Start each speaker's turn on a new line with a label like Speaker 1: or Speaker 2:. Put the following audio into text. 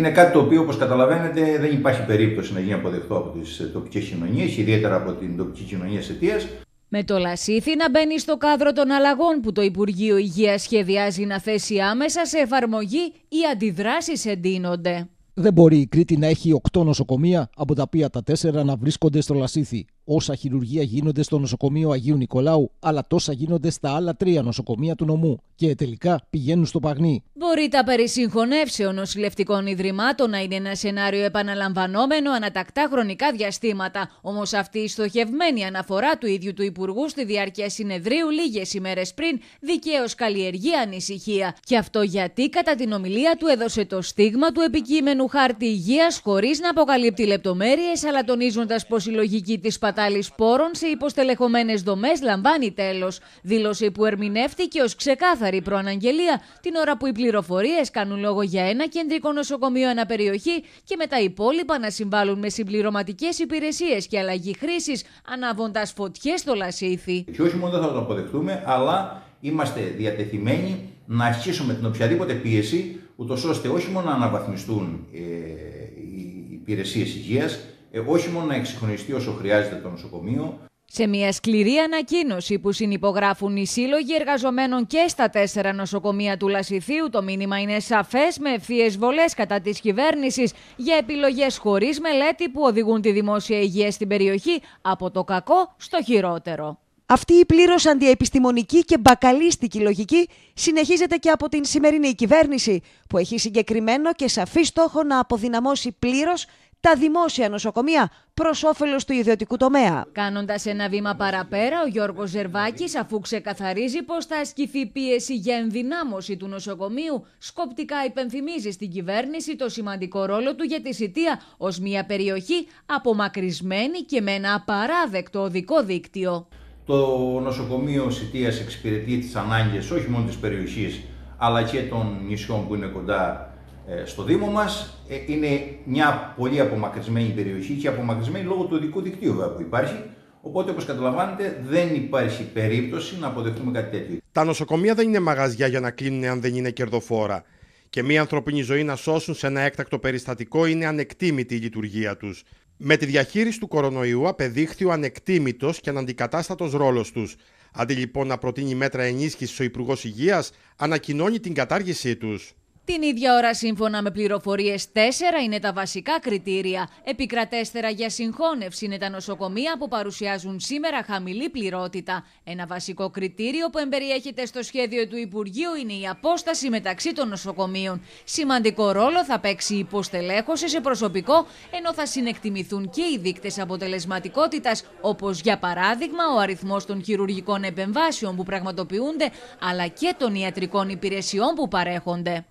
Speaker 1: Είναι κάτι το οποίο, όπως καταλαβαίνετε, δεν υπάρχει περίπτωση να γίνει αποδεκτό από τις τοπικές κοινωνίες, ιδιαίτερα από την τοπική κοινωνία αιτίας.
Speaker 2: Με το Λασίθι να μπαίνει στο κάδρο των αλλαγών που το Υπουργείο Υγείας σχεδιάζει να θέσει άμεσα σε εφαρμογή, οι αντιδράσεις εντείνονται.
Speaker 1: Δεν μπορεί η Κρήτη να έχει 8 νοσοκομεία, από τα οποία τα 4 να βρίσκονται στο Λασίθι όσα χειρουργία γίνονται στο νοσοκομείο Αγίου Νικολάου, αλλά τόσα γίνονται στα άλλα τρία νοσοκομεία του νομού και τελικά πηγαίνουν στο παγνί.
Speaker 2: Μπορεί τα περί συγχωνεύσεων νοσηλευτικών ιδρυμάτων να είναι ένα σενάριο επαναλαμβανόμενο ανατακτά χρονικά διαστήματα. Όμως αυτή η στοχευμένη αναφορά του ίδιου του Υπουργού στη διάρκεια συνεδρίου λίγες ημέρες πριν δικαίως καλλιεργεί ανησυχία. Και αυτό γιατί κατά την ομιλία του έδωσε το στίγμα του επικείμενου χάρτη υγείας χωρίς να αποκαλύπτει λεπτομέρειες, αλλά τονίζοντας πως η λογική της πατάτη σπατάλη σπόρων σε υποστελεχωμένες δομές λαμβάνει τέλος. Δήλωση που ερμηνεύτηκε ως ξεκάθαρη προαναγγελία την ώρα που οι πληροφορίες κάνουν λόγο για ένα κεντρικό νοσοκομείο αναπεριοχή και με τα υπόλοιπα να συμβάλλουν με συμπληρωματικές υπηρεσίες και αλλαγή χρήσης, ανάβοντας φωτιές στο λασίθι. Και
Speaker 1: όχι μόνο δεν θα το αποδεχτούμε, αλλά είμαστε διατεθειμένοι να ασκήσουμε την οποιαδήποτε πίεση, ούτως ώστε όχι μόνο να αναβαθμιστούν ε, οι υπηρεσίες υγείας, όχι μόνο να εξυγχρονιστεί όσο χρειάζεται το νοσοκομείο,
Speaker 2: σε μια σκληρή ανακοίνωση που συνυπογράφουν οι σύλλογοι εργαζομένων και στα τέσσερα νοσοκομεία του Λασιθίου, το μήνυμα είναι σαφές με ευθείε βολές κατά της κυβέρνησης για επιλογές χωρίς μελέτη που οδηγούν τη δημόσια υγεία στην περιοχή από το κακό στο χειρότερο. Αυτή η πλήρως αντιεπιστημονική και μπακαλίστικη λογική συνεχίζεται και από την σημερινή κυβέρνηση, που έχει συγκεκριμένο και σαφή στόχο να αποδυναμώσει πλήρως τα δημόσια νοσοκομεία προς όφελος του ιδιωτικού τομέα. Κάνοντας ένα βήμα παραπέρα, ο Γιώργος Ζερβάκης, αφού ξεκαθαρίζει πως θα ασκηθεί πίεση για ενδυνάμωση του νοσοκομείου, σκοπτικά υπενθυμίζει στην κυβέρνηση το σημαντικό ρόλο του για τη Σιτία ως μια περιοχή απομακρυσμένη και με ένα απαράδεκτο οδικό δίκτυο.
Speaker 1: Το νοσοκομείο Σιτίας εξυπηρετεί τις ανάγκες όχι μόνο της περιοχής, αλλά και των νησιών που είναι κοντά ε, στο Δήμο μας. Ε, είναι μια πολύ απομακρυσμένη περιοχή και απομακρυσμένη λόγω του οδικού δικτύου που υπάρχει. Οπότε, όπως καταλαβαίνετε, δεν υπάρχει περίπτωση να αποδεχτούμε κάτι τέτοιο. Τα νοσοκομεία δεν είναι μαγαζιά για να κλείνουν αν δεν είναι κερδοφόρα. Και μια ανθρώπινη ζωή να σώσουν σε ένα έκτακτο περιστατικό είναι ανεκτήμητη η λειτουργία τους. Με τη διαχείριση του κορονοϊού απεδείχθη ο ανεκτήμητος και αναντικατάστατος ρόλος τους. Αντί λοιπόν να προτείνει μέτρα ενίσχυσης ο Υπουργός Υγείας, ανακοινώνει την κατάργησή τους.
Speaker 2: Την ίδια ώρα, σύμφωνα με πληροφορίες, τέσσερα είναι τα βασικά κριτήρια. Επικρατέστερα για συγχώνευση είναι τα νοσοκομεία που παρουσιάζουν σήμερα χαμηλή πληρότητα. Ένα βασικό κριτήριο που εμπεριέχεται στο σχέδιο του Υπουργείου είναι η απόσταση μεταξύ των νοσοκομείων. Σημαντικό ρόλο θα παίξει η υποστελέχωση σε προσωπικό, ενώ θα συνεκτιμηθούν και οι δείκτες αποτελεσματικότητας, όπως για παράδειγμα ο αριθμός των χειρουργικών επεμβάσεων που πραγματοποιούνται, αλλά και των ιατρικών υπηρεσιών που παρέχονται.